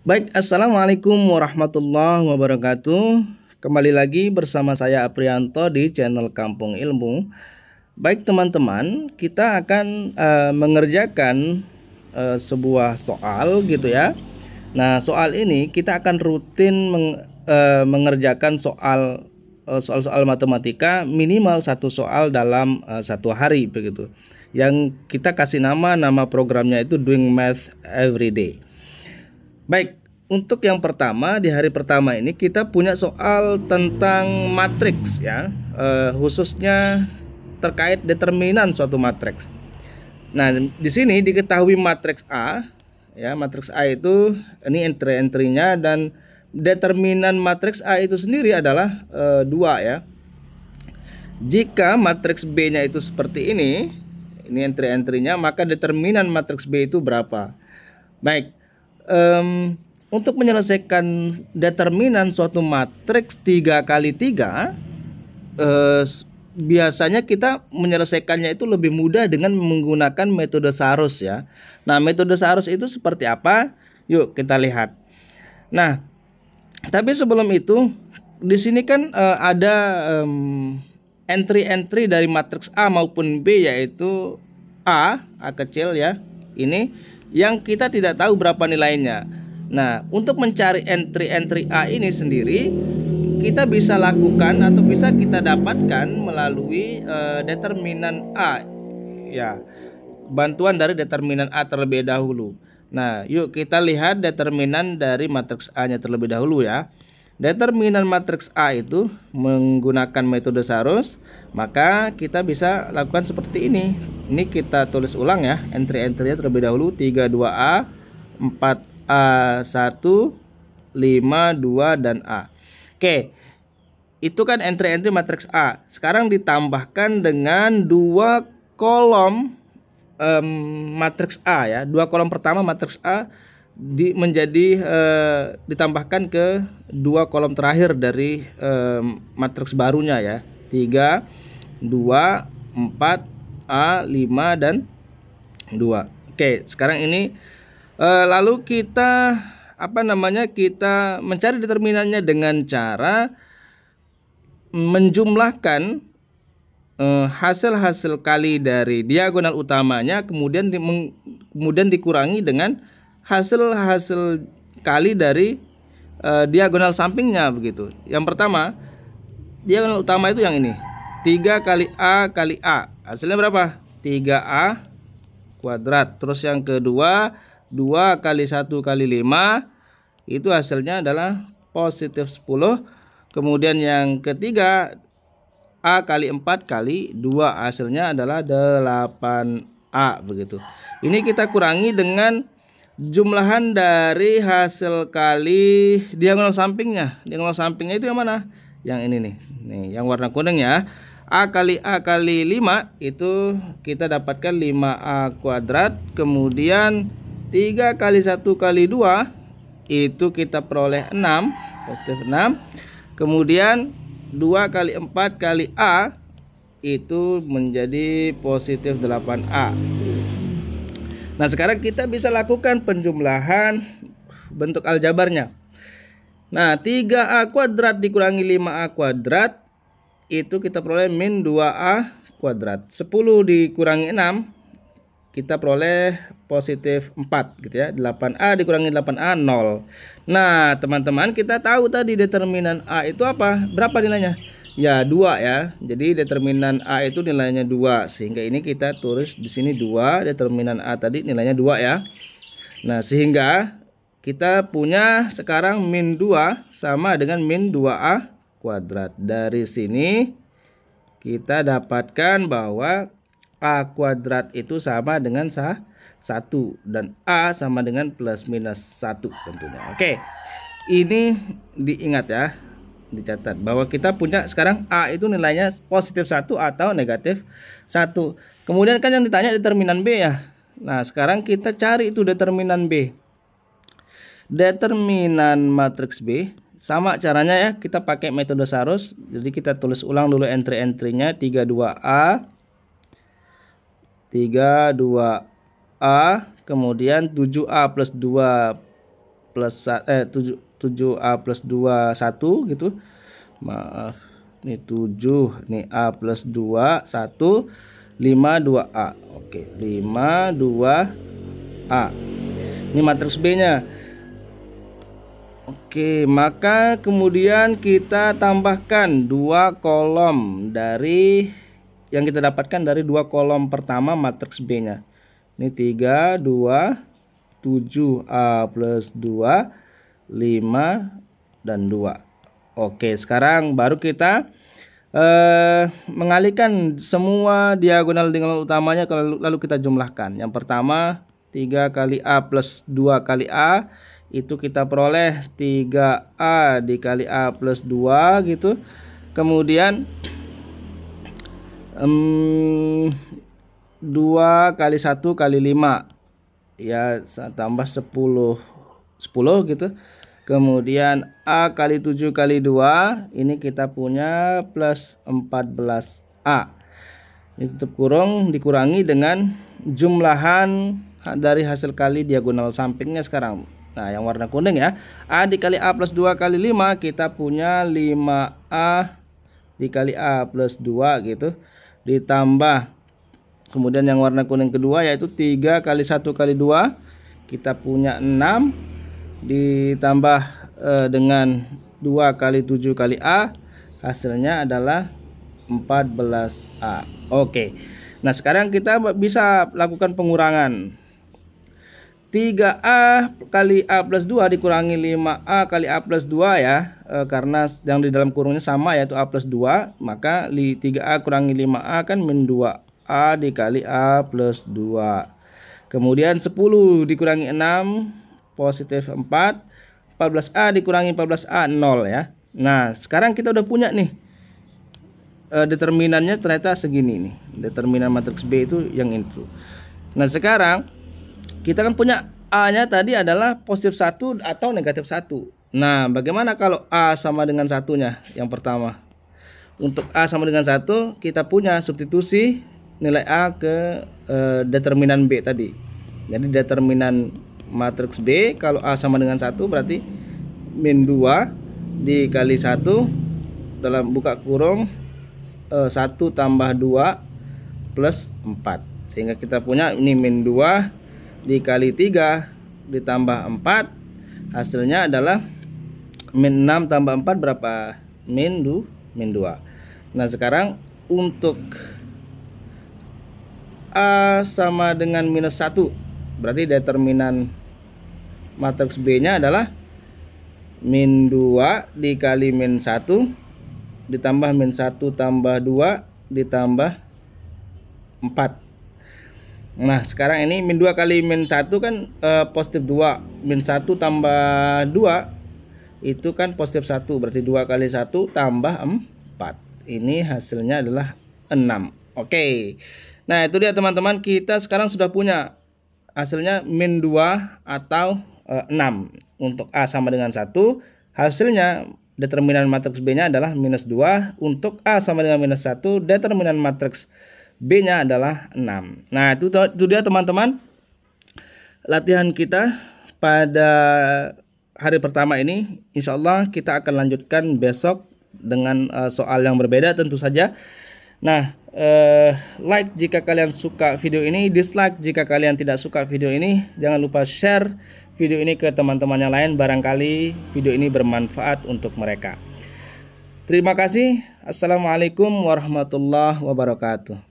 Baik, Assalamualaikum warahmatullahi wabarakatuh Kembali lagi bersama saya Aprianto di channel Kampung Ilmu Baik teman-teman, kita akan uh, mengerjakan uh, sebuah soal gitu ya Nah soal ini kita akan rutin meng, uh, mengerjakan soal soal-soal matematika minimal satu soal dalam uh, satu hari begitu yang kita kasih nama nama programnya itu doing math every day Baik, untuk yang pertama di hari pertama ini kita punya soal tentang matriks ya, eh, khususnya terkait determinan suatu matriks. Nah, di sini diketahui matriks A ya, matriks A itu ini entry-entrynya dan determinan matriks A itu sendiri adalah eh, dua ya. Jika matriks B-nya itu seperti ini, ini entry-entrynya, maka determinan matriks B itu berapa? Baik, um, untuk menyelesaikan determinan suatu matriks 3 kali 3 uh, eh, biasanya kita menyelesaikannya itu lebih mudah dengan menggunakan metode Sarus ya. Nah, metode Sarus itu seperti apa? Yuk kita lihat. Nah, tapi sebelum itu di sini kan uh, ada entry-entry um, dari matriks A maupun B yaitu A, A kecil ya. Ini yang kita tidak tahu berapa nilainya. Nah, untuk mencari entry-entry A ini sendiri kita bisa lakukan atau bisa kita dapatkan melalui uh, determinan A. Ya. Bantuan dari determinan A terlebih dahulu. Nah, yuk kita lihat determinan dari matriks A-nya terlebih dahulu ya determinan matriks A itu menggunakan metode Sarus, maka kita bisa lakukan seperti ini. Ini kita tulis ulang ya, entry-entrynya terlebih dahulu 32A, 4A1, 52 dan A. Oke. Itu kan entry-entry matriks A. Sekarang ditambahkan dengan dua kolom um, matriks A ya. Dua kolom pertama matriks A di, menjadi e, ditambahkan ke dua kolom terakhir dari e, matriks barunya ya 3 2 4 A 5 dan 2 Oke sekarang ini e, lalu kita apa namanya kita mencari determinannya dengan cara menjumlahkan hasil-hasil kali dari diagonal utamanya kemudian di, meng, kemudian dikurangi dengan hasil-hasil kali dari uh, diagonal sampingnya begitu. Yang pertama, diagonal utama itu yang ini. 3 kali A kali A. Hasilnya berapa? 3A kuadrat. Terus yang kedua, 2 kali 1 kali 5 itu hasilnya adalah positif 10. Kemudian yang ketiga, A kali 4 kali 2 hasilnya adalah 8A begitu. Ini kita kurangi dengan jumlahan dari hasil kali diagonal sampingnya. Diagonal sampingnya itu yang mana? Yang ini nih. Nih, yang warna kuning ya. A kali A kali 5 itu kita dapatkan 5A kuadrat. Kemudian 3 kali 1 kali 2 itu kita peroleh 6. Positif 6. Kemudian 2 kali 4 kali A itu menjadi positif 8A. Nah sekarang kita bisa lakukan penjumlahan bentuk aljabarnya. Nah 3A kuadrat dikurangi 5A kuadrat itu kita peroleh min 2A kuadrat. 10 dikurangi 6 kita peroleh positif 4 gitu ya. 8A dikurangi 8A 0. Nah teman-teman kita tahu tadi determinan A itu apa? Berapa nilainya? Ya, dua ya. Jadi determinan A itu nilainya dua sehingga ini kita tulis di sini dua determinan A tadi nilainya dua ya. Nah, sehingga kita punya sekarang min dua sama dengan min dua a kuadrat. Dari sini kita dapatkan bahwa A kuadrat itu sama dengan sa 1 dan A sama dengan plus minus satu tentunya. Oke. Ini diingat ya dicatat bahwa kita punya sekarang A itu nilainya positif satu atau negatif satu kemudian kan yang ditanya determinan B ya nah sekarang kita cari itu determinan B determinan matriks B sama caranya ya kita pakai metode sarus jadi kita tulis ulang dulu entry-entrynya 32A 32A kemudian 7A plus 2 plus eh 7 7A plus 2 1 gitu maaf ini 7 ini A plus 2 1 5 2A oke 5 2A ini matriks B nya Oke, maka kemudian kita tambahkan dua kolom dari yang kita dapatkan dari dua kolom pertama matriks B-nya. Ini 3, 2, 7A plus 2, 5 dan 2 Oke sekarang baru kita eh, mengalihkan semua diagonal dengan utamanya lalu, lalu kita jumlahkan yang pertama 3 kali A plus 2 kali A itu kita peroleh 3A dikali A plus 2 gitu kemudian um, 2 kali 1 kali 5 ya tambah 10 10 gitu kemudian A kali 7 kali 2 ini kita punya plus 14A ini tutup kurung dikurangi dengan jumlahan dari hasil kali diagonal sampingnya sekarang nah yang warna kuning ya A dikali A plus 2 kali 5 kita punya 5A dikali A plus 2 gitu ditambah kemudian yang warna kuning kedua yaitu 3 kali 1 kali 2 kita punya 6 ditambah e, dengan 2 kali 7 kali A hasilnya adalah 14A Oke Nah sekarang kita bisa lakukan pengurangan 3A kali A plus 2 dikurangi 5A kali A plus 2 ya e, Karena yang di dalam kurungnya sama yaitu A plus 2 Maka 3A kurangi 5A kan min 2A dikali A plus 2 Kemudian 10 dikurangi 6 positif 4 14A dikurangi 14A 0 ya Nah sekarang kita udah punya nih eh, determinannya ternyata segini nih determinan matriks B itu yang itu Nah sekarang kita kan punya A nya tadi adalah positif 1 atau negatif 1 Nah bagaimana kalau A sama dengan satunya yang pertama Untuk A sama dengan 1 kita punya substitusi nilai A ke uh, determinan B tadi jadi determinan matriks B kalau A sama dengan 1 berarti min 2 dikali 1 dalam buka kurung 1 eh, tambah 2 plus 4 sehingga kita punya ini min 2 dikali 3 ditambah 4 hasilnya adalah min 6 tambah 4 berapa? min 2 min 2 nah sekarang untuk A sama dengan minus 1 berarti determinan matriks B-nya adalah min 2 dikali min 1 ditambah min 1 tambah 2 ditambah 4 nah sekarang ini min 2 kali min 1 kan e, positif 2 min 1 tambah 2 itu kan positif 1 berarti 2 kali 1 tambah 4 ini hasilnya adalah 6 oke nah itu dia teman-teman kita sekarang sudah punya hasilnya min 2 atau 6 untuk A sama dengan 1 hasilnya determinan matriks B-nya adalah minus 2 untuk A sama dengan minus 1 determinan matriks B-nya adalah 6 nah itu, itu dia teman-teman latihan kita pada hari pertama ini Insya Allah kita akan lanjutkan besok dengan uh, soal yang berbeda tentu saja nah Uh, like jika kalian suka video ini dislike jika kalian tidak suka video ini jangan lupa share video ini ke teman-teman yang lain barangkali video ini bermanfaat untuk mereka. Terima kasih. Assalamualaikum warahmatullahi wabarakatuh.